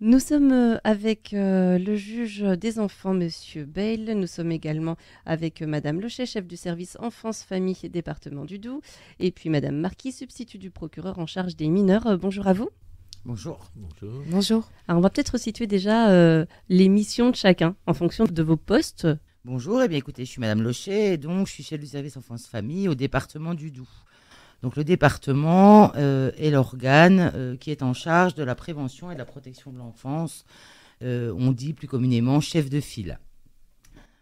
Nous sommes euh, avec euh, le juge des enfants, Monsieur Bale. Nous sommes également avec euh, Madame Lochet, chef du service enfance, famille et département du Doubs. Et puis Madame Marquis, substitut du procureur en charge des mineurs. bonjour à vous. Bonjour. Bonjour. Bonjour. Alors on va peut-être situer déjà les missions de chacun en fonction de vos postes. Bonjour, eh bien écoutez, je suis Madame Lochet, donc je suis chef du service enfance famille au département du Doubs. Donc le département est euh, l'organe euh, qui est en charge de la prévention et de la protection de l'enfance. Euh, on dit plus communément chef de file.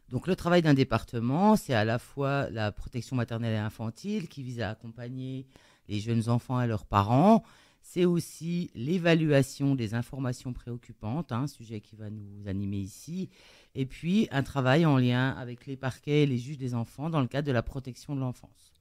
Donc le travail d'un département, c'est à la fois la protection maternelle et infantile qui vise à accompagner les jeunes enfants et leurs parents. C'est aussi l'évaluation des informations préoccupantes, un hein, sujet qui va nous animer ici, et puis un travail en lien avec les parquets et les juges des enfants dans le cadre de la protection de l'enfance.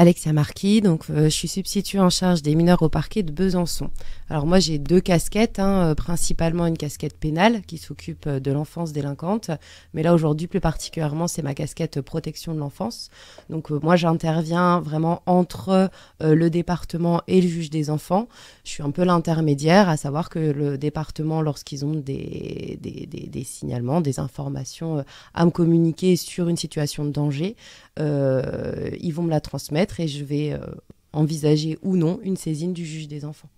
Alexia Marquis, donc euh, je suis substitue en charge des mineurs au parquet de Besançon. Alors moi j'ai deux casquettes, hein, euh, principalement une casquette pénale qui s'occupe euh, de l'enfance délinquante, mais là aujourd'hui plus particulièrement c'est ma casquette protection de l'enfance. Donc moi j'interviens vraiment entre le département et le juge des enfants. Je suis un peu l'intermédiaire, à savoir que le département lorsqu'ils ont des, des, signalements, des informations à me communiquer sur une situation de danger, ils vont me la transmettre et je vais euh, envisager ou non une saisine du juge des enfants.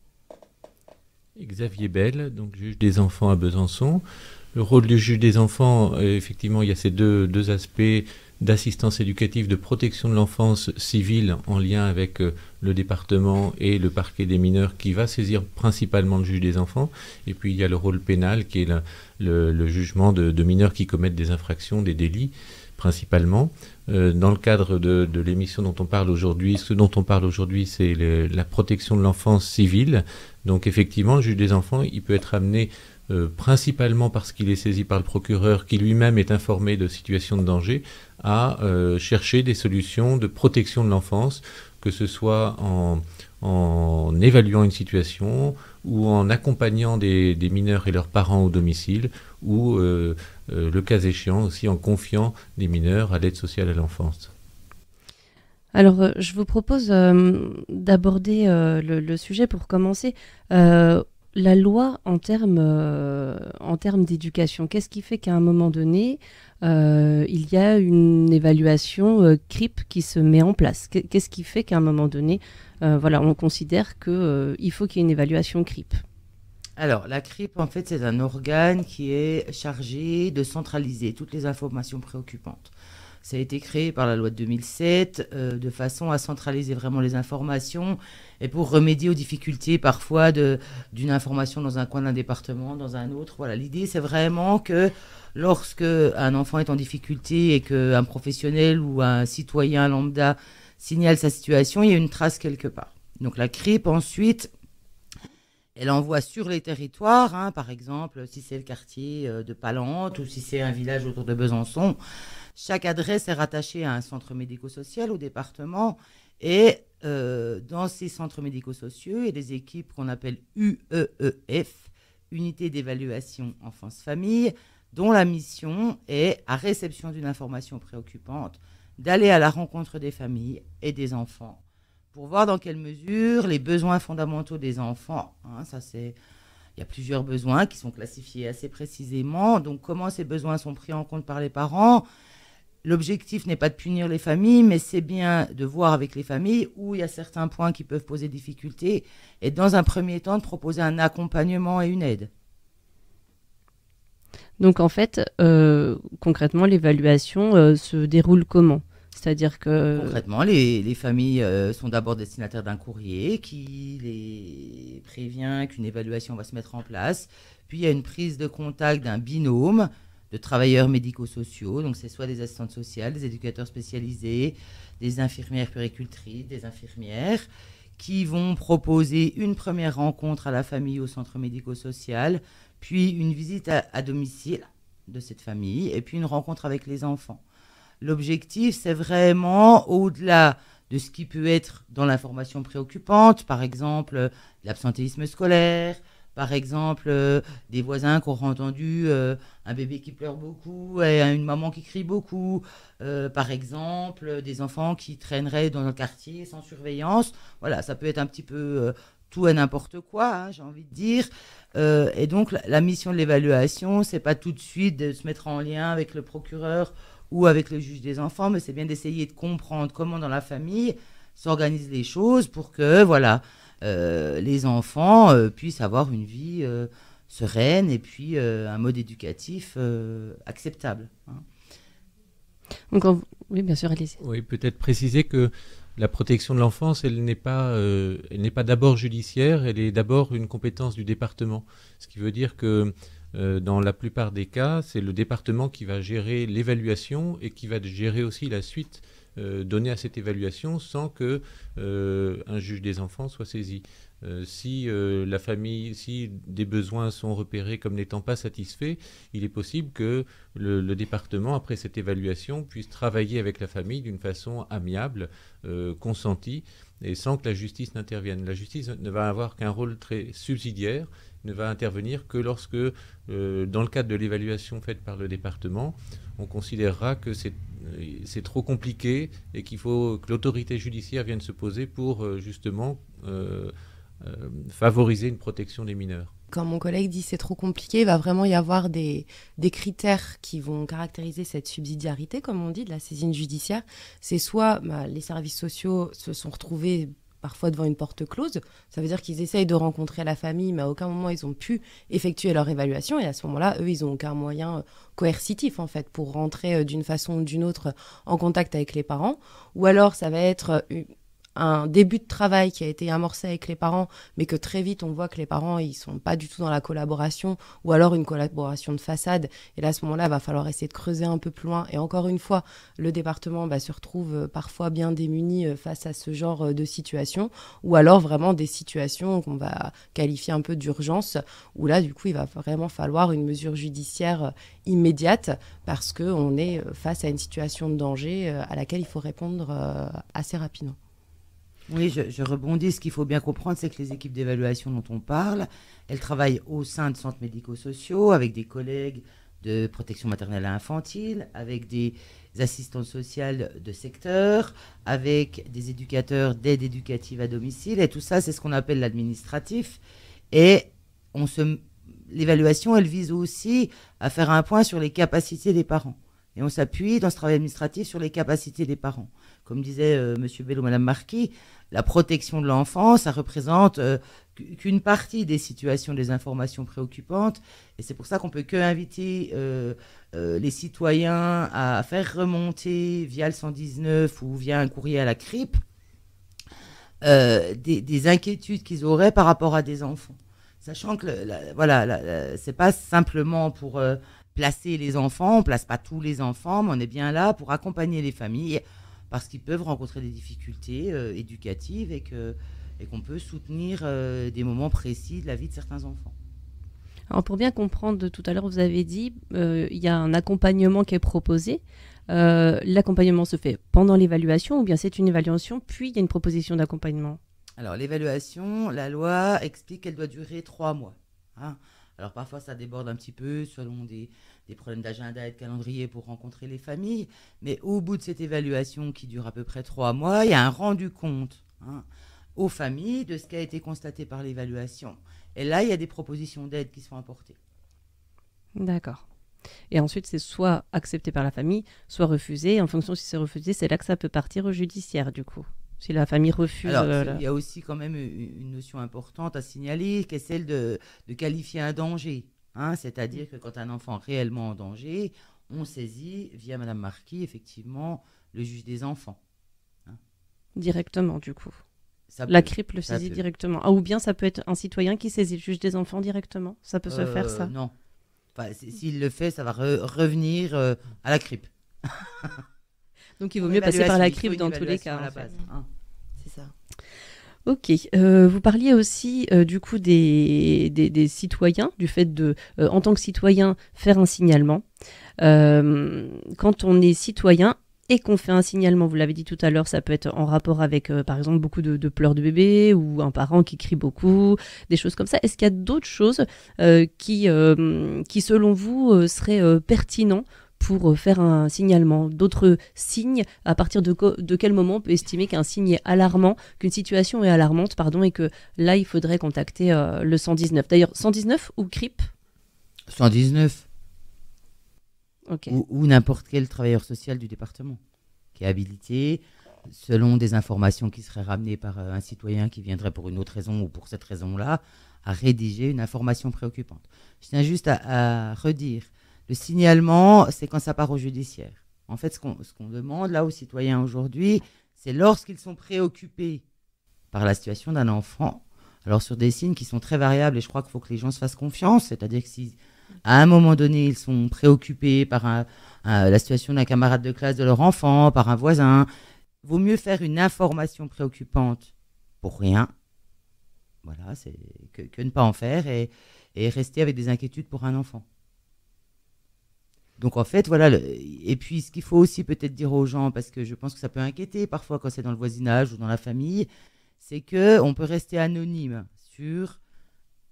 Xavier Bell, donc juge des enfants à Besançon. Le rôle du juge des enfants, euh, effectivement, il y a ces deux, aspects d'assistance éducative, de protection de l'enfance civile en lien avec euh, le département et le parquet des mineurs qui va saisir principalement le juge des enfants. Et puis il y a le rôle pénal qui est le, jugement de mineurs qui commettent des infractions, des délits principalement. Euh, dans le cadre de, l'émission dont on parle aujourd'hui, ce dont on parle aujourd'hui, c'est la protection de l'enfance civile. Donc effectivement, le juge des enfants, il peut être amené euh, principalement parce qu'il est saisi par le procureur qui lui-même est informé de situations de danger, à euh, chercher des solutions de protection de l'enfance, que ce soit en, évaluant une situation ou en accompagnant des, des, mineurs et leurs parents au domicile ou euh, le cas échéant aussi en confiant les mineurs à l'aide sociale à l'enfance. Alors, euh, je vous propose euh, d'aborder le, sujet pour commencer. la loi en termes terme d'éducation, qu'est-ce qui fait qu'à un moment donné, il y a une évaluation CRIP qui se met en place Qu'est-ce qui fait qu'à un moment donné, voilà, on considère qu'il faut qu'il y ait une évaluation CRIP alors, la CRIP, en fait, c'est un organe qui est chargé de centraliser toutes les informations préoccupantes. Ça a été créé par la loi de 2007 euh, de façon à centraliser vraiment les informations et pour remédier aux difficultés parfois d'une information dans un coin d'un département, dans un autre. Voilà, l'idée c'est vraiment que lorsque un enfant est en difficulté et qu'un professionnel ou un citoyen lambda signale sa situation, il y a une trace quelque part. Donc la CRIP ensuite elle envoie sur les territoires, hein, par exemple, si c'est le quartier euh, de Palante ou si c'est un village autour de Besançon. Chaque adresse est rattachée à un centre médico-social au département et euh, dans ces centres médico-sociaux il y a des équipes qu'on appelle UEEF, Unité d'évaluation enfance-famille, dont la mission est, à réception d'une information préoccupante, d'aller à la rencontre des familles et des enfants pour voir dans quelle mesure les besoins fondamentaux des enfants, hein, ça c'est, il y a plusieurs besoins qui sont classifiés assez précisément, donc comment ces besoins sont pris en compte par les parents. L'objectif n'est pas de punir les familles, mais c'est bien de voir avec les familles où il y a certains points qui peuvent poser difficulté, et dans un premier temps de proposer un accompagnement et une aide. Donc en fait, euh, concrètement, l'évaluation euh, se déroule comment c'est-à-dire que... Concrètement, les, familles euh, sont d'abord destinataires d'un courrier qui les prévient qu'une évaluation va se mettre en place. Puis il y a une prise de contact d'un binôme de travailleurs médico-sociaux. Donc c'est soit des assistantes sociales, des éducateurs spécialisés, des infirmières péricultrices, des infirmières, qui vont proposer une première rencontre à la famille au centre médico-social, puis une visite à domicile de cette famille, et puis une rencontre avec les enfants. L'objectif, c'est vraiment au-delà de ce qui peut être dans l'information préoccupante, par exemple euh, l'absentéisme scolaire, par exemple euh, des voisins qui ont entendu euh, un bébé qui pleure beaucoup et une maman qui crie beaucoup, par exemple des enfants qui traîneraient dans le quartier sans surveillance. Voilà, ça peut être un petit peu tout et n'importe quoi, hein, j'ai envie de dire. et donc la, la mission de l'évaluation, c'est pas tout de suite de se mettre en lien avec le procureur ou avec le juge des enfants, mais c'est bien d'essayer de comprendre comment dans la famille s'organisent les choses pour que voilà euh, les enfants euh, puissent avoir une vie euh, sereine et puis un mode éducatif acceptable. Hein. Donc, oui, bien sûr, Alice. Oui, peut-être préciser que la protection de l'enfance, elle n'est pas, elle n'est pas d'abord judiciaire, elle est d'abord une compétence du département, ce qui veut dire que euh, dans la plupart des cas, c'est le département qui va gérer l'évaluation et qui va gérer aussi la suite euh, donnée à cette évaluation sans que euh, un juge des enfants soit saisi. si la famille, si des besoins sont repérés comme n'étant pas satisfaits, il est possible que le, département, après cette évaluation, puisse travailler avec la famille d'une façon amiable, consentie, et sans que la justice n'intervienne. La justice ne va avoir qu'un rôle très subsidiaire ne va intervenir que lorsque, euh, dans le cadre de l'évaluation faite par le département, on considérera que c'est euh, trop compliqué et qu'il faut que l'autorité judiciaire vienne se poser pour euh, justement favoriser une protection des mineurs. Quand mon collègue dit c'est trop compliqué, il va vraiment y avoir des, critères qui vont caractériser cette subsidiarité, comme on dit, de la saisine judiciaire. C'est soit bah, les services sociaux se sont retrouvés parfois devant une porte close. Ça veut dire qu'ils essayent de rencontrer la famille, mais à aucun moment ils ont pu effectuer leur évaluation. Et à ce moment-là, eux, ils n'ont aucun moyen euh, coercitif, en fait, pour rentrer euh, d'une façon ou d'une autre en contact avec les parents. Ou alors, ça va être euh, un début de travail qui a été amorcé avec les parents, mais que très vite on voit que les parents ils sont pas du tout dans la collaboration ou alors une collaboration de façade. Et là à ce moment-là, il va falloir essayer de creuser un peu plus loin. Et encore une fois, le département bah, se retrouve euh, parfois bien démuni euh, face à ce genre euh, de situation, ou alors vraiment des situations qu'on va qualifier un peu d'urgence, où là du coup il va vraiment falloir une mesure judiciaire immédiate parce qu'on est face à une situation de danger à laquelle il faut répondre assez rapidement. Oui, je, rebondis. Ce qu'il faut bien comprendre, c'est que les équipes d'évaluation dont on parle, elles travaillent au sein de centres médico-sociaux, avec des collègues de protection maternelle et infantile, avec des assistantes sociales de secteur, avec des éducateurs d'aide éducative à domicile. Et tout ça, c'est ce qu'on appelle l'administratif. Et l'évaluation, elle vise aussi à faire un point sur les capacités des parents. Et on s'appuie dans ce travail administratif sur les capacités des parents comme disait M. Euh, Monsieur Mme Madame Marquis, la protection de l'enfant, ça représente euh, qu'une partie des situations, des informations préoccupantes, et c'est pour ça qu'on peut que inviter euh, les citoyens à faire remonter via le 119 ou via un courrier à la CRIP des, inquiétudes qu'ils auraient par rapport à des enfants, sachant que n'est voilà, c'est pas simplement pour placer les enfants, on place pas tous les enfants, mais on est bien là pour accompagner les familles parce qu'ils peuvent rencontrer des difficultés euh, éducatives et qu'on peut soutenir euh, des moments précis de la vie de certains enfants. Alors pour bien comprendre, tout à l'heure vous avez dit, euh, il y a un accompagnement qui est proposé. L'accompagnement se fait pendant l'évaluation ou bien c'est une évaluation, puis il y a une proposition d'accompagnement Alors l'évaluation, la loi explique qu'elle doit durer trois mois. Hein. Alors parfois ça déborde un petit peu selon des, problèmes d'agenda et de calendrier pour rencontrer les familles, mais au bout de cette évaluation qui dure à peu près trois mois, il y a un rendu compte hein, aux familles de ce qui a été constaté par l'évaluation. Et là, il y a des propositions d'aide qui sont apportées. D'accord. Et ensuite, c'est soit accepté par la famille, soit refusé. En fonction si c'est refusé, c'est là que ça peut partir au judiciaire, du coup si la famille refuse. Euh, il y a aussi quand même une notion importante à signaler, qui est celle de, qualifier un danger. Hein. C'est-à-dire que quand un enfant est réellement en danger, on saisit via Madame Marquis, effectivement, le juge des enfants. Hein. Directement, du coup. la le saisit directement. Ah, ou bien ça peut être un citoyen qui saisit le juge des enfants directement. Ça peut se faire, euh, ça Non. S'il le fait, ça va revenir euh, à la CRIP. Donc il vaut mieux passer par la crise dans tous les cas. Hein. Hein. C'est ça. Ok, euh, vous parliez aussi euh, du coup des, citoyens, du fait de, euh, en tant que citoyen, faire un signalement. quand on est citoyen et qu'on fait un signalement, vous l'avez dit tout à l'heure, ça peut être en rapport avec, par exemple, beaucoup de, pleurs de bébé ou un parent qui crie beaucoup, des choses comme ça. Est-ce qu'il y a d'autres choses qui, qui, selon vous, seraient pertinentes pour euh, faire un signalement. D'autres signes, à partir de, quel moment on peut estimer qu'un signe est alarmant, qu'une situation est alarmante, pardon, et que là, il faudrait contacter euh, le 119. D'ailleurs, 119 ou CRIP 119. Ou, n'importe quel travailleur social du département qui est habilité, selon des informations qui seraient ramenées par euh, un citoyen qui viendrait pour une autre raison ou pour cette raison-là, à rédiger une information préoccupante. Je tiens juste à redire le signalement, c'est quand ça part au judiciaire. En fait, ce qu'on demande là aux citoyens aujourd'hui, c'est lorsqu'ils sont préoccupés par la situation d'un enfant, alors sur des signes qui sont très variables, et je crois qu'il faut que les gens se fassent confiance, c'est-à-dire que si à un moment donné ils sont préoccupés par la situation d'un camarade de classe de leur enfant, par un voisin, vaut mieux faire une information préoccupante pour rien, voilà, c'est que, ne pas en faire et rester avec des inquiétudes pour un enfant. Donc en fait, voilà. Et puis ce qu'il faut aussi peut-être dire aux gens, parce que je pense que ça peut inquiéter parfois quand c'est dans le voisinage ou dans la famille, c'est que on peut rester anonyme sur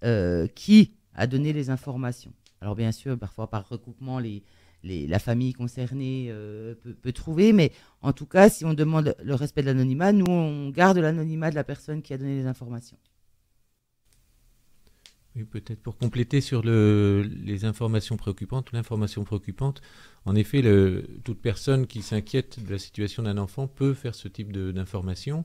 euh, qui a donné les informations. Alors bien sûr, parfois par recoupement, les, la famille concernée euh, peut, trouver, mais en tout cas, si on demande le respect de l'anonymat, nous on garde l'anonymat de la personne qui a donné les informations peut-être pour compléter sur les informations préoccupantes, l'information préoccupante, en effet, toute personne qui s'inquiète de la situation d'un enfant peut faire ce type d'information.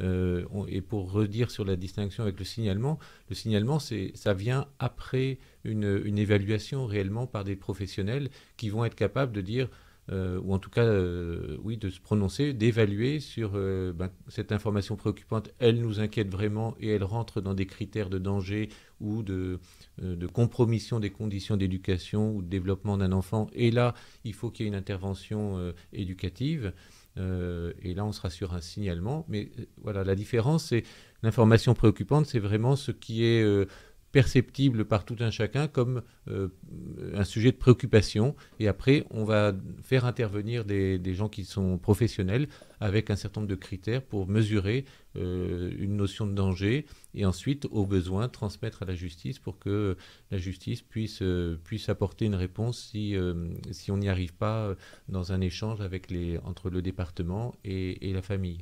Euh, et pour redire sur la distinction avec le signalement, le signalement, ça vient après une, évaluation réellement par des professionnels qui vont être capables de dire euh, ou en tout cas, euh, oui, de se prononcer, d'évaluer sur euh, ben, cette information préoccupante. Elle nous inquiète vraiment et elle rentre dans des critères de danger ou de, de compromission des conditions d'éducation ou de développement d'un enfant. Et là, il faut qu'il y ait une intervention éducative. et là, on sera sur un signalement. Mais voilà, la différence, c'est l'information préoccupante, c'est vraiment ce qui est perceptible par tout un chacun comme euh, un sujet de préoccupation. Et après, on va faire intervenir des, gens qui sont professionnels avec un certain nombre de critères pour mesurer euh, une notion de danger et ensuite, au besoin, transmettre à la justice pour que la justice puisse, euh, puisse apporter une réponse si, si on n'y arrive pas dans un échange avec les, entre le département et la famille.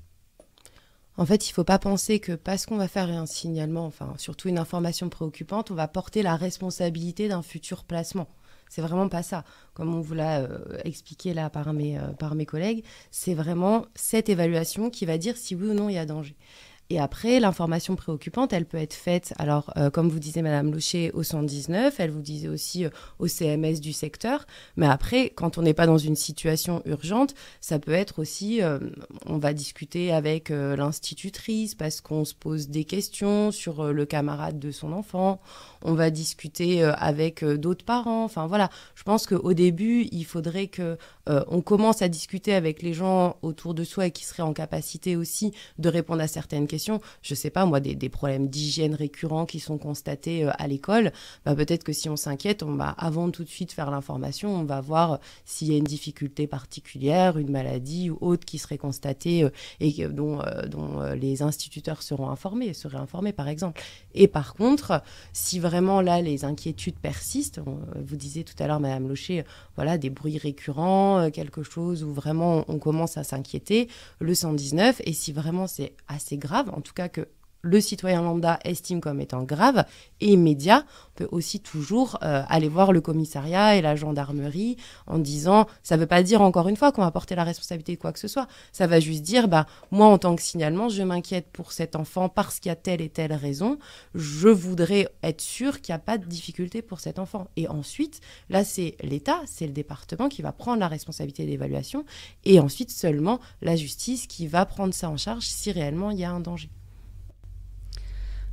En fait, il ne faut pas penser que parce qu'on va faire un signalement, enfin surtout une information préoccupante, on va porter la responsabilité d'un futur placement. C'est vraiment pas ça. Comme on vous l'a euh, expliqué là par mes, euh, par mes collègues, c'est vraiment cette évaluation qui va dire si oui ou non il y a danger. Et après, l'information préoccupante, elle peut être faite, alors euh, comme vous disait Madame Loucher, au 119, elle vous disait aussi euh, au CMS du secteur, mais après, quand on n'est pas dans une situation urgente, ça peut être aussi, euh, on va discuter avec l'institutrice parce qu'on se pose des questions sur le camarade de son enfant, on va discuter avec d'autres parents, enfin voilà, je pense qu'au début, il faudrait que on commence à discuter avec les gens autour de soi et qui seraient en capacité aussi de répondre à certaines questions je je sais pas moi, des, des problèmes d'hygiène récurrents qui sont constatés euh, à l'école, bah peut-être que si on s'inquiète, on va avant tout de suite faire l'information, on va voir euh, s'il y a une difficulté particulière, une maladie ou autre qui serait constatée euh, et dont, dont les instituteurs seront informés, seraient informés par exemple. Et par contre, si vraiment là les inquiétudes persistent, vous disiez tout à l'heure Madame Locher, voilà des bruits récurrents, quelque chose où vraiment on commence à s'inquiéter, le 119 et si vraiment c'est assez grave, en tout cas que le citoyen lambda estime comme étant grave et immédiat, on peut aussi toujours euh, aller voir le commissariat et la gendarmerie en disant ça ne veut pas dire encore une fois qu'on va porter la responsabilité de quoi que ce soit. Ça va juste dire bah moi en tant que signalement, je m'inquiète pour cet enfant parce qu'il y a telle et telle raison, je voudrais être sûr qu'il n'y a pas de difficulté pour cet enfant. Et ensuite, là c'est l'État, c'est le département qui va prendre la responsabilité d'évaluation et ensuite seulement la justice qui va prendre ça en charge si réellement il y a un danger.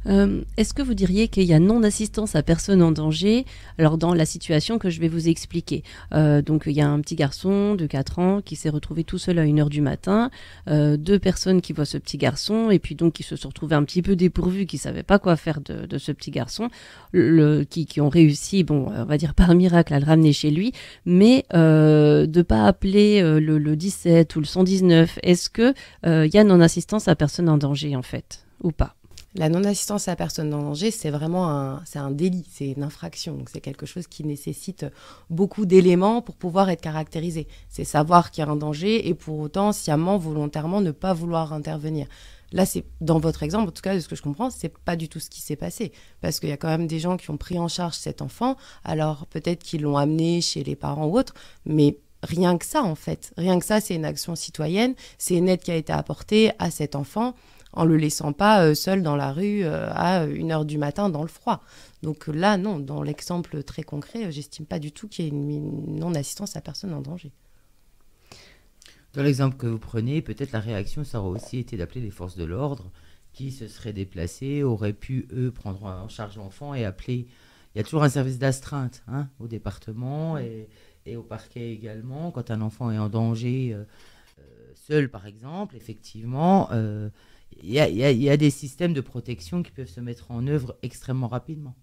Euh, est-ce que vous diriez qu'il y a non-assistance à personne en danger Alors dans la situation que je vais vous expliquer, euh, donc il y a un petit garçon de 4 ans qui s'est retrouvé tout seul à 1h du matin, euh, deux personnes qui voient ce petit garçon et puis donc qui se sont retrouvés un petit peu dépourvus, qui ne savaient pas quoi faire de, ce petit garçon, le, qui, ont réussi, bon on va dire par miracle à le ramener chez lui, mais de ne pas appeler le, 17 ou le 119. Est-ce que il y a non-assistance à personne en danger en fait ou pas la non-assistance à personne en danger, c'est vraiment un, un délit, c'est une infraction. c'est quelque chose qui nécessite beaucoup d'éléments pour pouvoir être caractérisé. C'est savoir qu'il y a un danger et pour autant sciemment, volontairement, ne pas vouloir intervenir. Là, c'est dans votre exemple, en tout cas de ce que je comprends, c'est pas du tout ce qui s'est passé, parce qu'il y a quand même des gens qui ont pris en charge cet enfant. Alors peut-être qu'ils l'ont amené chez les parents ou autre, mais rien que ça en fait, rien que ça, c'est une action citoyenne, c'est une aide qui a été apportée à cet enfant en le laissant pas euh, seul dans la rue euh, à 1h du matin dans le froid. Donc là, non, dans l'exemple très concret, euh, j'estime pas du tout qu'il y ait une non-assistance à personne en danger. Dans l'exemple que vous prenez, peut-être la réaction, ça aurait aussi été d'appeler les forces de l'ordre qui se seraient déplacées, auraient pu, eux, prendre en charge l'enfant et appeler. Il y a toujours un service d'astreinte hein, au département et, et, au parquet également. Quand un enfant est en danger, seul par exemple, effectivement, il y, a, des systèmes de protection qui peuvent se mettre en œuvre extrêmement rapidement.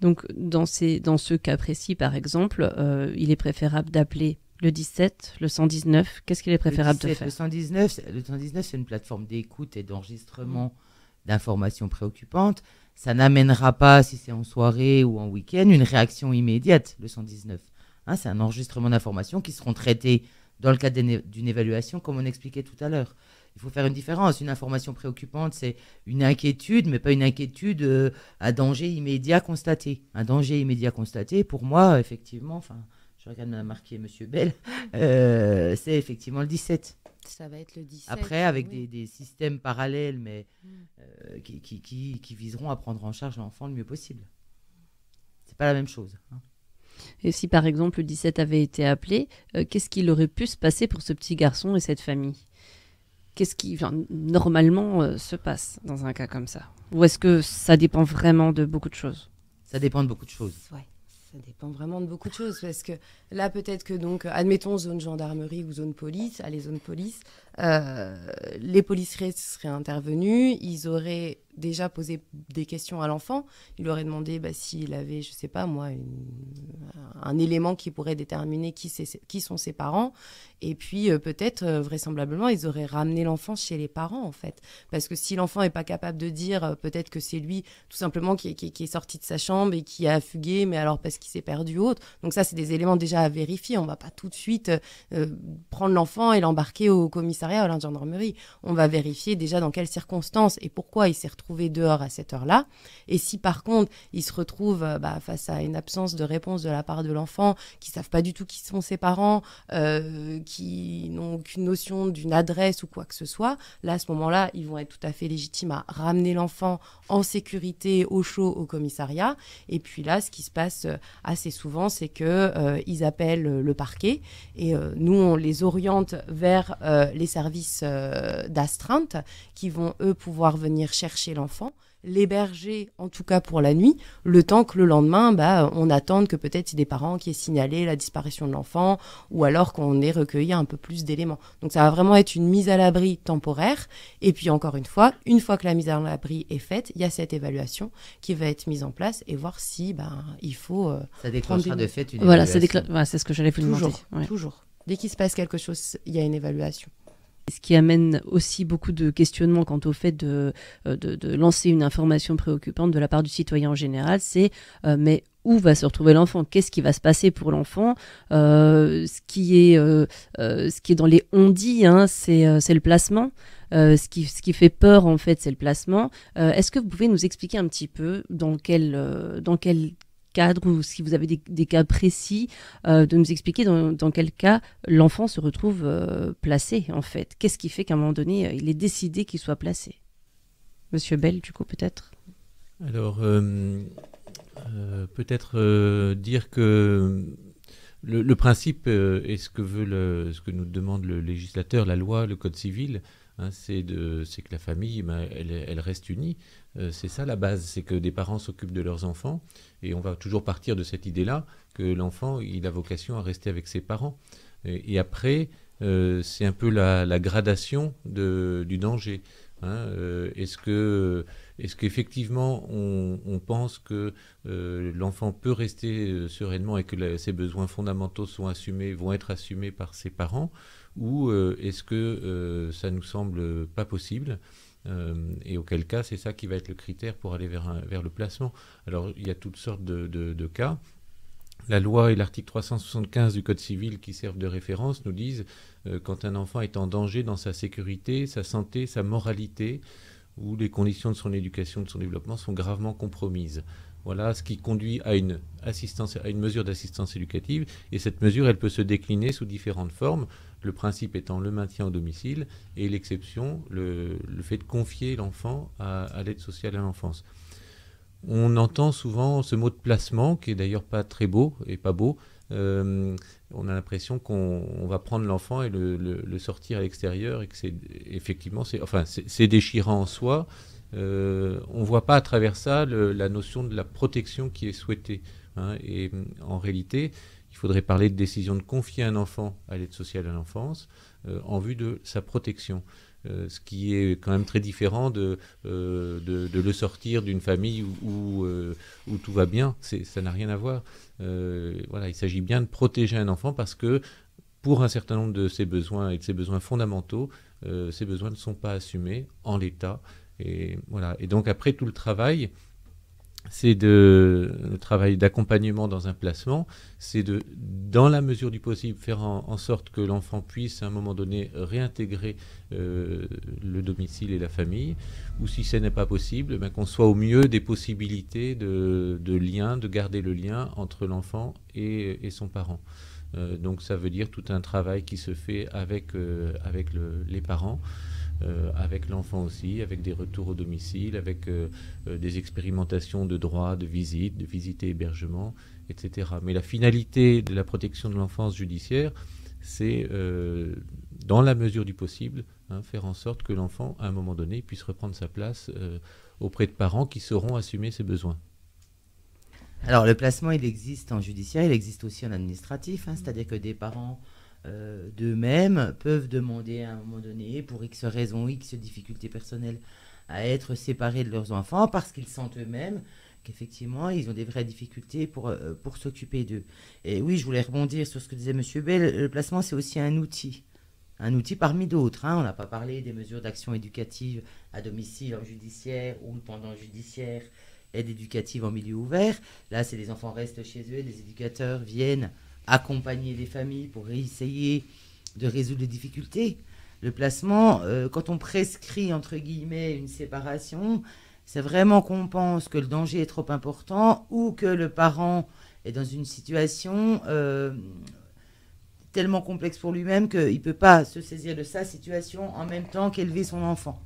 Donc, dans, dans ce cas précis, par exemple, euh, il est préférable d'appeler le 17, le 119. Qu'est-ce qu'il est préférable le de faire Le 119, le 119 c'est une plateforme d'écoute et d'enregistrement mmh. d'informations préoccupantes. Ça n'amènera pas, si c'est en soirée ou en week-end, une réaction immédiate, le 119. Hein, c'est un enregistrement d'informations qui seront traitées dans le cadre d'une évaluation, comme on expliquait tout à l'heure il faut faire une différence. Une information préoccupante, c'est une inquiétude, mais pas une inquiétude euh, à danger immédiat constaté. Un danger immédiat constaté, pour moi, effectivement, enfin, je regarde ma Marquis Monsieur M. Bell, euh, c'est effectivement le 17. Ça va être le 17. Après, avec des, systèmes parallèles, mais mm. euh, qui, viseront à prendre en charge l'enfant le mieux possible. C'est pas la même chose. Hein. Et si par exemple le 17 avait été appelé, qu'est-ce qu'il aurait pu se passer pour ce petit garçon et cette famille qu'est-ce qui normalement euh, se passe dans un cas comme ça Ou est-ce que ça dépend vraiment de beaucoup de choses Ça dépend de beaucoup de choses. Ouais, ça dépend vraiment de beaucoup de choses parce que là peut-être que donc admettons zone gendarmerie ou zone police, Allez, zone police, euh, les policiers seraient intervenus, ils auraient déjà posé des questions à l'enfant, ils auraient demandé bah, s'il avait, je sais pas moi, un élément qui pourrait déterminer qui, sont ses parents, et puis euh, peut-être, euh, vraisemblablement, ils auraient ramené l'enfant chez les parents en fait, parce que si l'enfant n'est pas capable de dire, peut-être que c'est lui tout simplement qui, est sorti de sa chambre et qui a fugué, mais alors parce qu'il s'est perdu autre. Donc ça, c'est des éléments déjà à vérifier. On va pas tout de suite prendre l'enfant et l'embarquer au commissariat à la gendarmerie. On va vérifier déjà dans quelles circonstances et pourquoi il s'est retrouvé dehors à cette heure-là. Et si par contre, il se retrouve euh, bah, face à une absence de réponse de la part de l'enfant, qui ne savent pas du tout qui sont ses parents, euh, qui n'ont aucune notion d'une adresse ou quoi que ce soit, là, à ce moment-là, ils vont être tout à fait légitimes à ramener l'enfant en sécurité, au chaud, au commissariat. Et puis là, ce qui se passe euh, assez souvent, c'est que ils appellent le parquet et nous, on les oriente vers les services euh, d'astreinte qui vont, eux, pouvoir venir chercher l'enfant l'héberger, en tout cas pour la nuit, le temps que le lendemain, bah, on attende que peut-être des parents qui aient signalé la disparition de l'enfant ou alors qu'on ait recueilli un peu plus d'éléments. Donc ça va vraiment être une mise à l'abri temporaire. Et puis encore une fois, une fois que la mise à l'abri est faite, il y a cette évaluation qui va être mise en place et voir si bah, il faut... Euh, ça déclenchera de fait une évaluation. Voilà, c'est ce que j'allais vous toujours, Toujours. Dès qu'il se passe quelque chose, il y a une évaluation ce qui amène aussi beaucoup de questionnements quant au fait euh, de, de, lancer une information préoccupante de la part du citoyen en général, c'est euh, mais où va se retrouver l'enfant, qu'est-ce qui va se passer pour l'enfant. Euh, ce, qui est, ce qui est dans les on-dit, hein, c'est le placement. ce, qui, ce qui fait peur, en fait, c'est le placement. Est-ce que vous pouvez nous expliquer un petit peu dans quel, dans quel cadre ou si vous avez des, cas précis, euh, de nous expliquer dans, quel cas l'enfant se retrouve euh, placé, en fait. Qu'est-ce qui fait qu'à un moment donné, euh, il est décidé qu'il soit placé Monsieur Bell, du coup, peut-être Alors, peut-être dire que le, principe est ce que, veut le, ce que nous demande le législateur, la loi, le code civil. Hein, c'est que la famille, ben, elle, elle, reste unie. Euh, c'est ça la base, c'est que des parents s'occupent de leurs enfants, et on va toujours partir de cette idée-là que l'enfant, il a vocation à rester avec ses parents. Et, après, euh, c'est un peu la, gradation du danger. Hein. Euh, est-ce qu'effectivement on, pense que l'enfant peut rester sereinement et que ses besoins fondamentaux sont assumés, vont être assumés par ses parents, ou est-ce que ça nous semble pas possible euh, et auquel cas, c'est ça qui va être le critère pour aller vers, le placement. Alors, il y a toutes sortes de, cas. La loi et l'article 375 du Code civil qui servent de référence nous disent euh, quand un enfant est en danger dans sa sécurité, sa santé, sa moralité, ou les conditions de son éducation, de son développement sont gravement compromises. Voilà ce qui conduit à une, à une mesure d'assistance éducative. Et cette mesure, elle peut se décliner sous différentes formes le principe étant le maintien au domicile et l'exception, le, fait de confier l'enfant à, l'aide sociale à l'enfance. On entend souvent ce mot de placement, qui est d'ailleurs pas très beau et pas beau. Euh, on a l'impression qu'on va prendre l'enfant et le, sortir à l'extérieur et que c'est effectivement, c'est enfin, déchirant en soi. Euh, on voit pas à travers ça la notion de la protection qui est souhaitée. Hein. et en réalité, faudrait parler de décision de confier un enfant à l'aide sociale à l'enfance euh, en vue de sa protection. Euh, ce qui est quand même très différent de, euh, le sortir d'une famille où, où, tout va bien. Ça n'a rien à voir. voilà, il s'agit bien de protéger un enfant parce que pour un certain nombre de ses besoins et de ses besoins fondamentaux, ses besoins ne sont pas assumés en l'état. Et, voilà. et donc après tout le travail c'est de le travail d'accompagnement dans un placement, c'est de, dans la mesure du possible, faire en, sorte que l'enfant puisse à un moment donné réintégrer euh, le domicile et la famille, ou si ce n'est pas possible, ben, qu'on soit au mieux des possibilités de, lien, de garder le lien entre l'enfant et, son parent. Euh, donc ça veut dire tout un travail qui se fait avec, euh, avec les parents. Euh, avec l'enfant aussi, avec des retours au domicile, avec euh, euh, des expérimentations de droits, de visite, de visite et hébergement, etc. Mais la finalité de la protection de l'enfance judiciaire, c'est dans la mesure du possible hein, faire en sorte que l'enfant, à un moment donné, puisse reprendre sa place auprès de parents qui sauront assumer ses besoins. Alors le placement, il existe en judiciaire, il existe aussi en administratif, hein, c'est-à-dire que des parents euh, d'eux-mêmes peuvent demander à un moment donné, pour X raisons, X difficultés personnelles, à être séparés de leurs enfants parce qu'ils sentent eux-mêmes qu'effectivement, ils ont des vraies difficultés pour, euh, pour s'occuper d'eux. Et oui, je voulais rebondir sur ce que disait M. Bell, le placement, c'est aussi un outil. Un outil parmi d'autres. Hein. On n'a pas parlé des mesures d'action éducative à domicile, en judiciaire ou pendant judiciaire, aide éducative en milieu ouvert. Là, c'est les enfants restent chez eux, les éducateurs viennent accompagner les familles pour essayer de résoudre les difficultés. Le placement, euh, quand on prescrit entre guillemets une séparation, c'est vraiment qu'on pense que le danger est trop important ou que le parent est dans une situation euh, tellement complexe pour lui-même qu'il ne peut pas se saisir de sa situation en même temps qu'élever son enfant.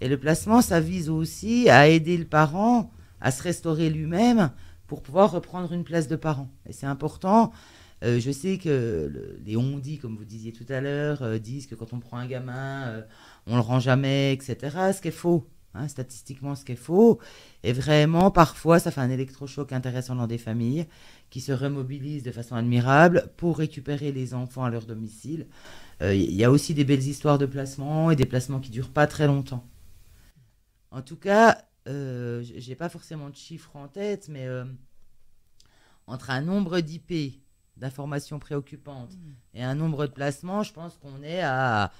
Et le placement, ça vise aussi à aider le parent à se restaurer lui-même pour pouvoir reprendre une place de parent. Et c'est important euh, je sais que les on dit, comme vous disiez tout à l'heure, euh, disent que quand on prend un gamin, on euh, on le rend jamais, etc. Ce qui est faux. Hein, statistiquement, ce qui est faux. Et vraiment, parfois, ça fait un électrochoc intéressant dans des familles qui se remobilisent de façon admirable pour récupérer les enfants à leur domicile. Il y a aussi des belles histoires de placements et des placements qui durent pas très longtemps. En tout cas, j'ai pas forcément de chiffres en tête, mais entre un nombre d'IP d'informations préoccupantes mm. et un nombre de placements, je pense qu'on est à,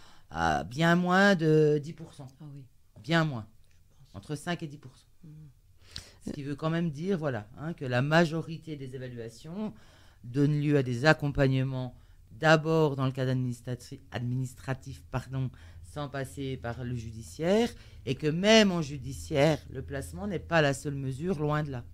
bien moins de 10%. Ah oui. Bien moins. Entre 5 et 10%. Mm. Ce qui veut quand même dire voilà, hein, que la majorité des évaluations donnent lieu à des accompagnements d'abord dans le cadre administratif, administratif pardon, sans passer par le judiciaire, et que même en judiciaire, le placement n'est pas la seule mesure, loin de là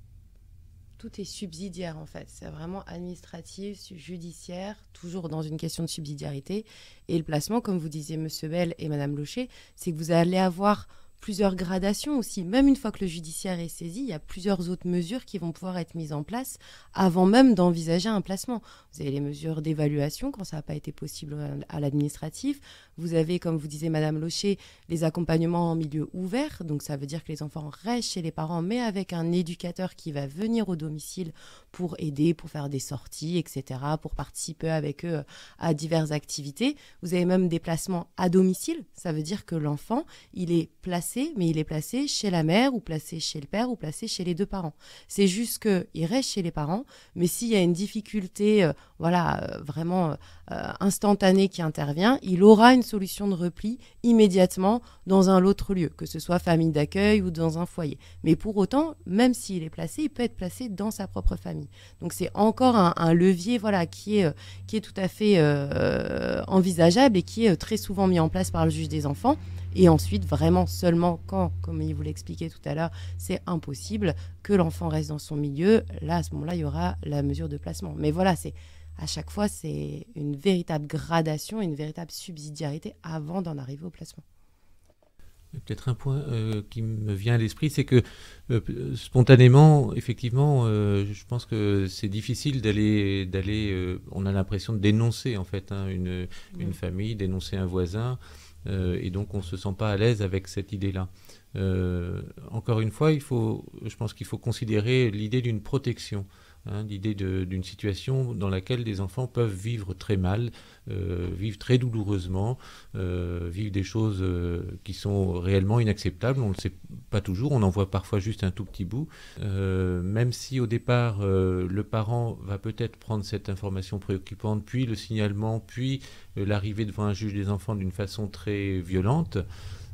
tout est subsidiaire en fait. C'est vraiment administratif, judiciaire, toujours dans une question de subsidiarité. Et le placement, comme vous disiez, Monsieur Bell et Madame Locher, c'est que vous allez avoir plusieurs gradations aussi. Même une fois que le judiciaire est saisi, il y a plusieurs autres mesures qui vont pouvoir être mises en place avant même d'envisager un placement. Vous avez les mesures d'évaluation quand ça n'a pas été possible euh, à l'administratif. Vous avez, comme vous disait Madame Locher, les accompagnements en milieu ouvert. Donc, ça veut dire que les enfants restent chez les parents, mais avec un éducateur qui va venir au domicile pour aider, pour faire des sorties, etc., pour participer avec eux euh, à diverses activités. Vous avez même des placements à domicile. Ça veut dire que l'enfant, il est placé, mais il est placé chez la mère ou placé chez le père ou placé chez les deux parents. C'est juste qu'il reste chez les parents, mais s'il y a une difficulté, euh, voilà, euh, vraiment euh, instantané qui intervient, il aura une solution de repli immédiatement dans un autre lieu, que ce soit famille d'accueil ou dans un foyer. Mais pour autant, même s'il est placé, il peut être placé dans sa propre famille. Donc c'est encore un, levier voilà, qui, est, euh, qui est tout à fait euh, envisageable et qui est très souvent mis en place par le juge des enfants. Et ensuite, vraiment seulement quand, comme il vous l'expliquait tout à l'heure, c'est impossible que l'enfant reste dans son milieu, là, à ce moment-là, il y aura la mesure de placement. Mais voilà, c'est à chaque fois, c'est une véritable gradation, une véritable subsidiarité avant d'en arriver au placement. Peut-être un point euh, qui me vient à l'esprit, c'est que euh, spontanément, effectivement, euh, je pense que c'est difficile d'aller, d'aller. on a l'impression de dénoncer en fait hein, une, une, famille, dénoncer un voisin, et donc on se sent pas à l'aise avec cette idée-là. encore une fois, il faut, je pense qu'il faut considérer l'idée d'une protection. Hein, l'idée d'une situation dans laquelle des enfants peuvent vivre très mal, euh, vivre très douloureusement, euh, vivre des choses euh, qui sont réellement inacceptables. On ne le sait pas toujours, on en voit parfois juste un tout petit bout. même si au départ, le parent va peut-être prendre cette information préoccupante, puis le signalement, puis l'arrivée devant un juge des enfants d'une façon très violente.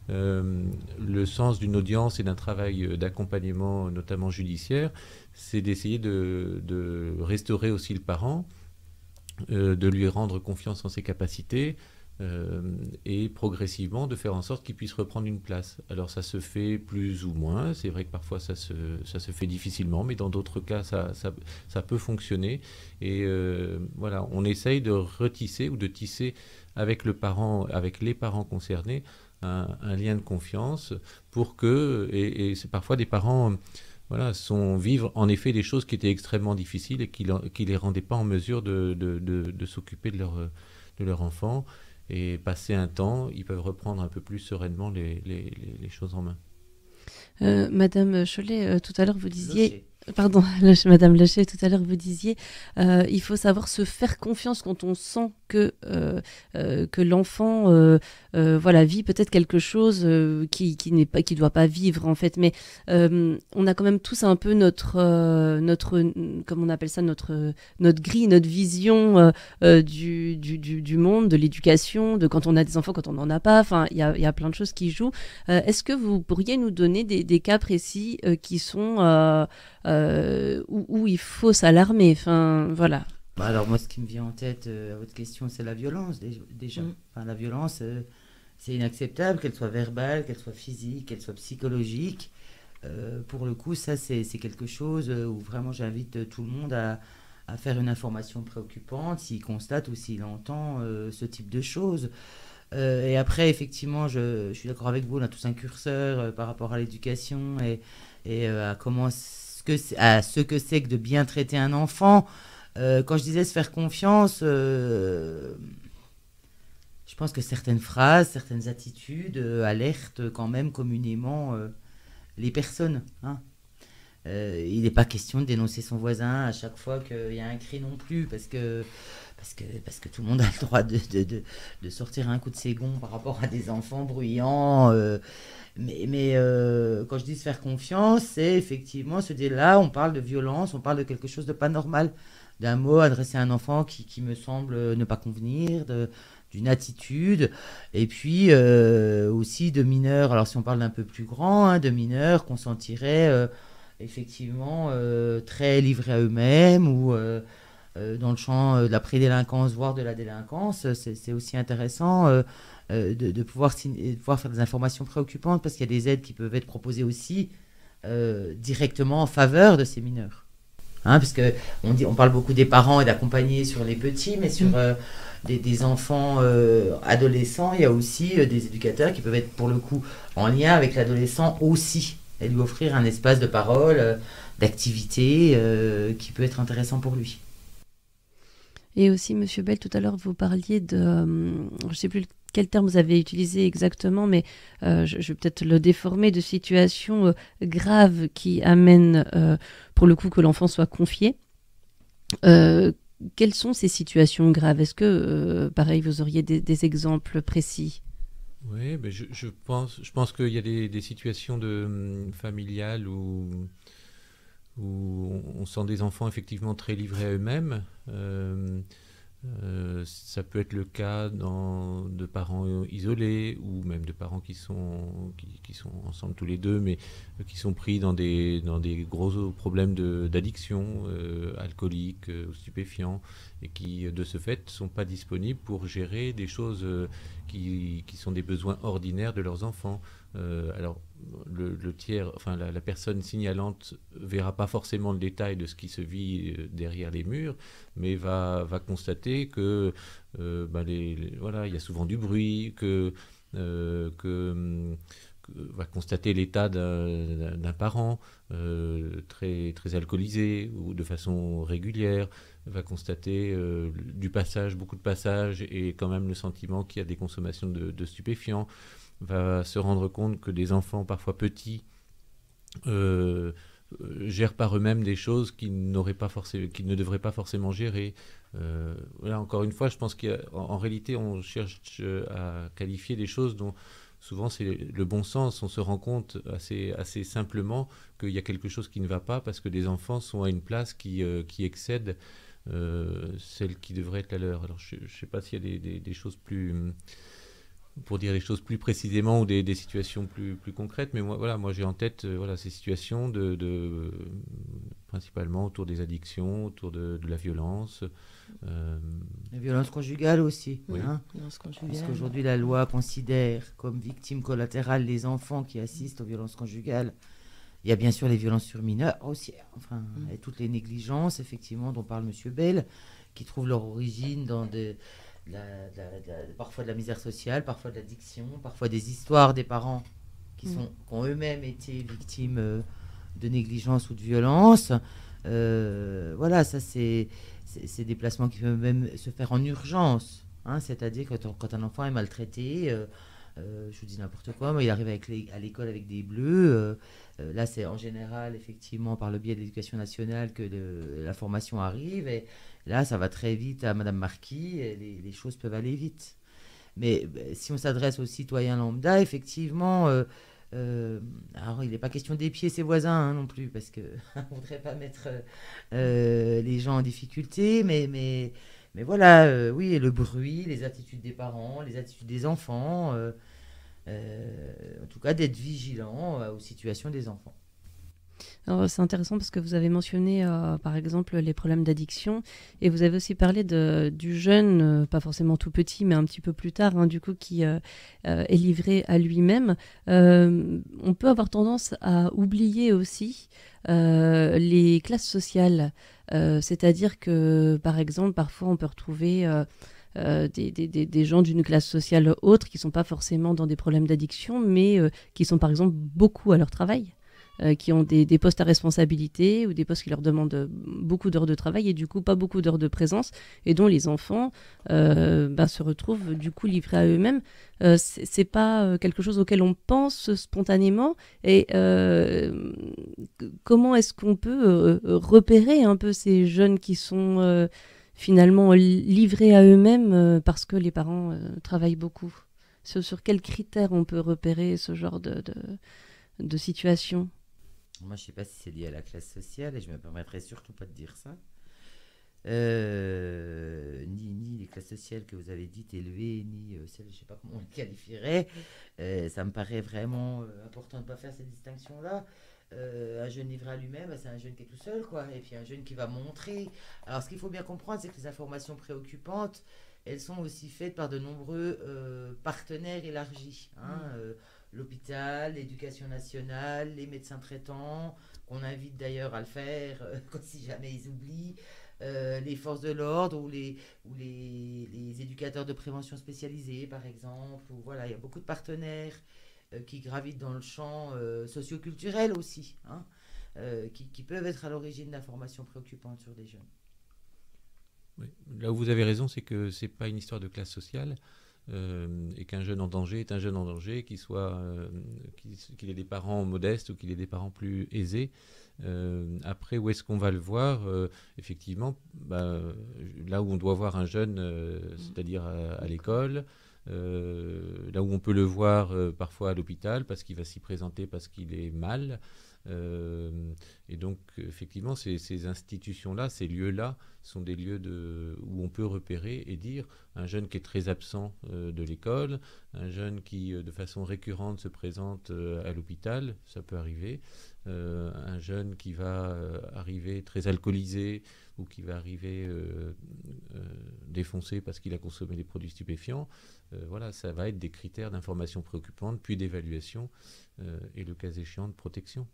le sens d'une audience et d'un travail d'accompagnement, notamment judiciaire, c'est d'essayer de, restaurer aussi le parent, euh, de lui rendre confiance en ses capacités euh, et progressivement de faire en sorte qu'il puisse reprendre une place. Alors ça se fait plus ou moins, c'est vrai que parfois ça se, ça se fait difficilement, mais dans d'autres cas ça, peut fonctionner. Et euh, voilà, on essaye de retisser ou de tisser avec le parent, avec les parents concernés, un, lien de confiance pour que, et, et c'est parfois des parents voilà, sont vivre en effet des choses qui étaient extrêmement difficiles et qui, qui les rendaient pas en mesure de, s'occuper de leur, de enfant. Et passer un temps, ils peuvent reprendre un peu plus sereinement les, choses en main. Euh, Madame Chollet, euh, tout à l'heure vous disiez Pardon, Madame Lachet, tout à l'heure vous disiez, euh, il faut savoir se faire confiance quand on sent que euh, euh, que l'enfant, voilà, vit peut-être quelque chose qui, qui n'est pas, qui doit pas vivre en fait. Mais on a quand même tous un peu notre notre, comme on appelle ça, notre notre grille, notre vision du, du, monde, de l'éducation, de quand on a des enfants, quand on n'en a pas. Enfin, il y a, plein de choses qui jouent. Est-ce que vous pourriez nous donner des cas précis qui sont euh, où, il faut s'alarmer. Enfin, voilà. Bah, alors moi, ce qui me vient en tête euh, à votre question, c'est la violence déjà. Mm. Enfin, la violence, euh, c'est inacceptable, qu'elle soit verbale, qu'elle soit physique, qu'elle soit psychologique. pour le coup, ça, c'est quelque chose où vraiment j'invite tout le monde à, faire une information préoccupante s'il constate ou s'il entend ce type de choses. et après, effectivement, je, suis d'accord avec vous, on a tous un curseur par rapport à l'éducation et, et à comment que à ce que c'est que de bien traiter un enfant. Euh, quand je disais se faire confiance, euh, je pense que certaines phrases, certaines attitudes euh, alertent quand même communément les personnes. Hein. il n'est pas question de dénoncer son voisin à chaque fois qu'il y a un cri non plus, parce que parce que, parce que tout le monde a le droit de, de, de, de sortir un coup de ses gonds par rapport à des enfants bruyants. Euh. mais, mais euh, quand je dis se faire confiance, c'est effectivement se dire là, on parle de violence, on parle de quelque chose de pas normal, d'un mot adressé à un enfant qui, qui me semble euh, ne pas convenir, d'une attitude, et puis aussi de mineurs, alors si on parle d'un peu plus grand, hein, de mineurs qu'on sentirait effectivement très livrés à eux-mêmes ou euh, dans le champ euh, de la prédélinquance, voire de la délinquance, euh, c'est aussi intéressant de, pouvoir faire des informations préoccupantes parce qu'il y a des aides qui peuvent être proposées aussi directement en faveur de ces mineurs. Hein, parce que on, dit, on parle beaucoup des parents et d'accompagner sur les petits, mais sur des, enfants adolescents, il y a aussi des éducateurs qui peuvent être pour le coup en lien avec l'adolescent aussi et lui offrir un espace de parole, d'activité qui peut être intéressant pour lui. Et aussi, Monsieur Bell, tout à l'heure, vous parliez de, euh, je ne sais plus quel terme vous avez utilisé exactement, mais euh, je, vais peut-être le déformer, de situations euh, graves qui amènent, pour le coup, que l'enfant soit confié. quelles sont ces situations graves Est-ce que, pareil, vous auriez des, exemples précis Oui, mais ben, je, pense, je pense qu'il y a des, situations de, hum, familiales ou... Où où on sent des enfants effectivement très livrés à eux-mêmes. Euh, euh, ça peut être le cas de parents isolés ou même de parents qui sont, qui, sont ensemble tous les deux, mais qui sont pris dans des, des gros problèmes d'addiction, euh, alcoolique, stupéfiants, et qui de ce fait ne sont pas disponibles pour gérer des choses qui, qui, sont des besoins ordinaires de leurs enfants. alors le, tiers, enfin la, personne signalante verra pas forcément le détail de ce qui se vit euh, derrière les murs, mais va, va constater que euh, bah, voilà, il y a souvent du bruit, que, euh, va constater l'état d'un parent très très alcoolisé ou de façon régulière, va constater euh, du passage, beaucoup de passages, et quand même le sentiment qu'il y a des consommations de, stupéfiants, va se rendre compte que des enfants parfois petits euh, euh, gèrent par eux-mêmes des choses qu'ils pas qu'ils ne devraient pas forcément gérer. encore une fois, je pense qu'en réalité, on cherche à qualifier des choses dont souvent c'est le bon sens. On se rend compte assez, assez simplement qu'il y a quelque chose qui ne va pas parce que des enfants sont à une place qui, qui excède euh, celle qui devrait être la leur. Alors je ne sais pas s'il y a des, choses plus hum, pour dire les choses plus précisément ou des, situations plus, plus concrètes, mais moi, voilà, moi j'ai en tête euh, voilà, ces situations de, principalement autour des addictions, autour de, la violence. Euh, la violence conjugale aussi. Hein. Oui. qu'aujourd'hui, la loi considère comme victime collatérale les enfants qui assistent aux violences conjugales. Il y a bien sûr les violences sur mineurs, aussi, enfin, mm. et toutes les négligences, effectivement, dont parle M. Bell, qui trouvent leur origine dans parfois de la misère sociale, parfois de l'addiction, parfois des histoires des parents qui, mm. sont, qui ont eux-mêmes été victimes euh, de négligence ou de violence. Euh, voilà, ça, c'est ces déplacements qui peuvent même se faire en urgence. Hein, c'est-à-dire quand, quand, un enfant est maltraité, euh, euh, je vous dis n'importe quoi, mais il arrive avec à l'école avec des bleus. Euh, euh, là, c'est en général, effectivement, par le biais de l'éducation nationale que la formation arrive. Et là, ça va très vite à Madame Marquis. les, choses peuvent aller vite. Mais bah, si on s'adresse aux citoyens lambda, effectivement, alors, il n'est pas question d'épier ses voisins hein, non plus, parce qu'on ne voudrait pas mettre les gens en difficulté, mais mais voilà, euh, oui, le bruit, les attitudes des parents, les attitudes des enfants, euh, euh, en tout cas d'être vigilant aux situations des enfants. c'est intéressant parce que vous avez mentionné, par exemple, les problèmes d'addiction et vous avez aussi parlé de, du jeune, pas forcément tout petit, mais un petit peu plus tard, hein, du coup, qui est livré à lui-même. on peut avoir tendance à oublier aussi les classes sociales. Euh, c'est-à-dire que, par exemple, parfois on peut retrouver euh, euh, des, gens d'une classe sociale autre qui ne sont pas forcément dans des problèmes d'addiction, mais qui sont par exemple beaucoup à leur travail. Euh, qui ont des, postes à responsabilité ou des postes qui leur demandent euh, beaucoup d'heures de travail et du coup pas beaucoup d'heures de présence et dont les enfants euh, bah, se retrouvent du coup livrés à eux-mêmes. Ce c'est pas quelque chose auquel on pense spontanément et comment est-ce qu'on peut repérer un peu ces jeunes qui sont finalement livrés à eux-mêmes parce que les parents travaillent beaucoup sur, quels critères on peut repérer ce genre de situation moi, je ne sais pas si c'est lié à la classe sociale et je ne me permettrai surtout pas de dire ça. Euh, ni, ni, les classes sociales que vous avez dites élevées, ni euh, celles, je ne sais pas comment on les qualifierait. Euh, ça me paraît vraiment important de ne pas faire cette distinction-là. un jeune livré à lui-même, bah, c'est un jeune qui est tout seul, quoi. Et puis un jeune qui va montrer. Alors, ce qu'il faut bien comprendre, c'est que les informations préoccupantes, elles sont aussi faites par de nombreux partenaires élargis. Hein, mmh l'hôpital, l'éducation nationale, les médecins traitants, qu'on invite d'ailleurs à le faire euh, si jamais ils oublient, euh, les forces de l'ordre ou, les, éducateurs de prévention spécialisés, par exemple. voilà, il y a beaucoup de partenaires euh, qui gravitent dans le champ socioculturel aussi, hein, qui, peuvent être à l'origine d'informations préoccupantes sur des jeunes. Là où vous avez raison, c'est que ce n'est pas une histoire de classe sociale, euh, et qu'un jeune en danger est un jeune en danger, qu'il soit euh, qu'il ait des parents modestes ou qu'il ait des parents plus aisés. Euh, après, où est-ce qu'on va le voir Effectivement, bah, là où on doit voir un jeune, c'est-à-dire à l'école, là où on peut le voir parfois à l'hôpital parce qu'il va s'y présenter parce qu'il est mal. Euh, et donc, effectivement, ces, institutions-là, ces lieux-là, sont des lieux de, où on peut repérer et dire un jeune qui est très absent euh, de l'école, un jeune qui, euh, de façon récurrente, se présente à l'hôpital, ça peut arriver, un jeune qui va arriver très alcoolisé ou qui va arriver défoncé parce qu'il a consommé des produits stupéfiants, voilà, ça va être des critères d'information préoccupante, puis d'évaluation, et le cas échéant de protection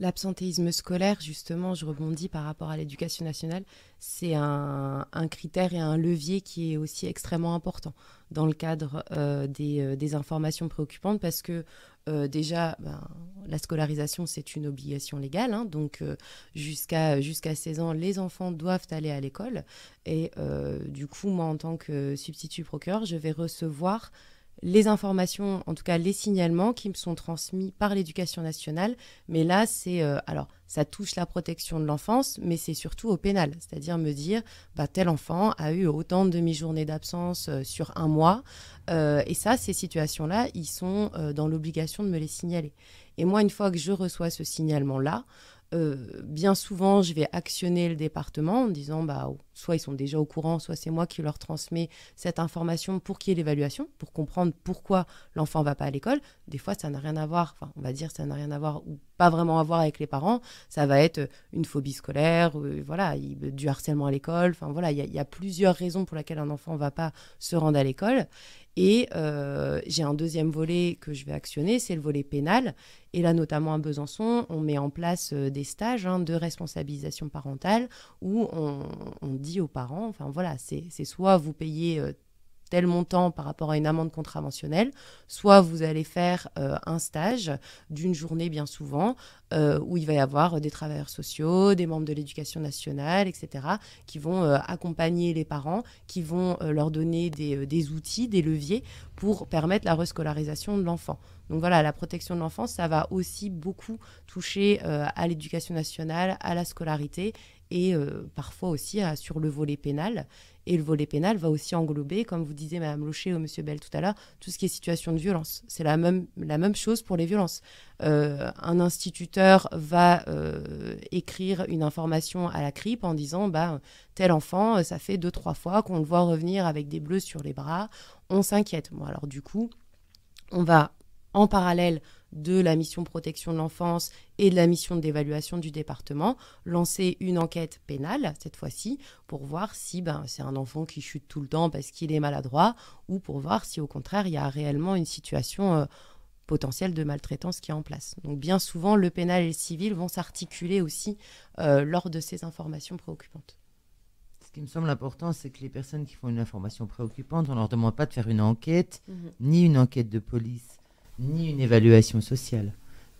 l'absentéisme scolaire, justement, je rebondis par rapport à l'éducation nationale, c'est un, critère et un levier qui est aussi extrêmement important dans le cadre euh, euh, des, informations préoccupantes parce que euh, déjà, ben, la scolarisation, c'est une obligation légale. Hein, donc, jusqu'à jusqu'à 16 ans, les enfants doivent aller à l'école. Et du coup, moi, en tant que substitut procureur, je vais recevoir les informations, en tout cas les signalements qui me sont transmis par l'éducation nationale. Mais là, c'est euh, alors ça touche la protection de l'enfance, mais c'est surtout au pénal, c'est-à-dire me dire bah, tel enfant a eu autant de demi-journées d'absence euh, sur un mois, euh, et ça, ces situations-là, ils sont dans l'obligation de me les signaler. Et moi, une fois que je reçois ce signalement-là, euh, bien souvent, je vais actionner le département en disant bah, soit ils sont déjà au courant, soit c'est moi qui leur transmets cette information pour qu'il y ait l'évaluation, pour comprendre pourquoi l'enfant va pas à l'école. Des fois, ça n'a rien à voir, on va dire ça n'a rien à voir ou pas vraiment à voir avec les parents. Ça va être une phobie scolaire, ou euh, voilà, du harcèlement à l'école. Enfin, voilà, il y, a plusieurs raisons pour lesquelles un enfant va pas se rendre à l'école. Et euh, j'ai un deuxième volet que je vais actionner, c'est le volet pénal. Et là, notamment à Besançon, on met en place euh, des stages hein, de responsabilisation parentale où on, on, dit aux parents, enfin voilà, c'est soit vous payez euh, tel montant par rapport à une amende contraventionnelle, soit vous allez faire euh, un stage d'une journée bien souvent euh, où il va y avoir euh, des travailleurs sociaux, des membres de l'éducation nationale, etc., qui vont accompagner les parents, qui vont leur donner des, des, outils, des leviers pour permettre la rescolarisation de l'enfant. Donc voilà, la protection de l'enfance, ça va aussi beaucoup toucher à l'éducation nationale, à la scolarité et euh, parfois aussi sur le volet pénal. Et le volet pénal va aussi englober, comme vous disiez Madame Locher ou Monsieur Bell tout à l'heure, tout ce qui est situation de violence. C'est la même, la même chose pour les violences. Euh, un instituteur va euh, écrire une information à la CRIPE en disant bah, tel enfant, ça fait deux, trois fois qu'on le voit revenir avec des bleus sur les bras, on s'inquiète. Bon, alors du coup, on va en parallèle de la mission protection de l'enfance et de la mission d'évaluation du département, lancer une enquête pénale, cette fois-ci, pour voir si ben, c'est un enfant qui chute tout le temps parce qu'il est maladroit, ou pour voir si au contraire il y a réellement une situation euh, potentielle de maltraitance qui est en place. Donc bien souvent, le pénal et le civil vont s'articuler aussi euh, lors de ces informations préoccupantes. Ce qui me semble important, c'est que les personnes qui font une information préoccupante, on ne leur demande pas de faire une enquête, mm-hmm. ni une enquête de police ni une évaluation sociale.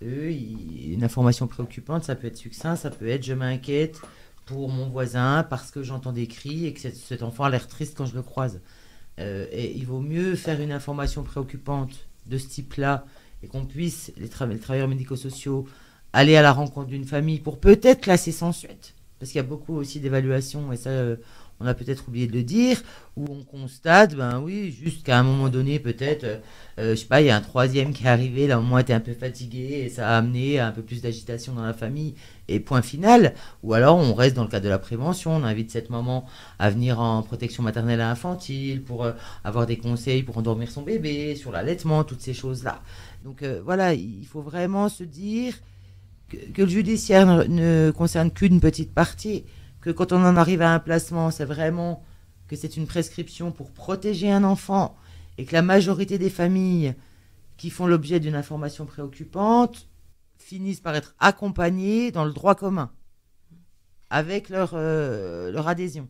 Eux, une information préoccupante, ça peut être succinct, ça peut être je m'inquiète pour mon voisin parce que j'entends des cris et que cet, enfant a l'air triste quand je le croise. Euh, et il vaut mieux faire une information préoccupante de ce type-là et qu'on puisse, les, travailleurs médico-sociaux, aller à la rencontre d'une famille pour peut-être classer sans suite. Parce qu'il y a beaucoup aussi d'évaluations, et ça, euh, on a peut-être oublié de le dire, où on constate, ben oui, juste qu'à un moment donné, peut-être, euh, je sais pas, il y a un troisième qui est arrivé, là, au moins, était un peu fatigué, et ça a amené un peu plus d'agitation dans la famille, et point final. Ou alors, on reste dans le cadre de la prévention, on invite cette maman à venir en protection maternelle et infantile pour euh, avoir des conseils pour endormir son bébé, sur l'allaitement, toutes ces choses-là. Donc euh, voilà, il faut vraiment se dire que, le judiciaire ne concerne qu'une petite partie quand on en arrive à un placement, c'est vraiment que c'est une prescription pour protéger un enfant et que la majorité des familles qui font l'objet d'une information préoccupante finissent par être accompagnées dans le droit commun avec leur, euh, leur adhésion.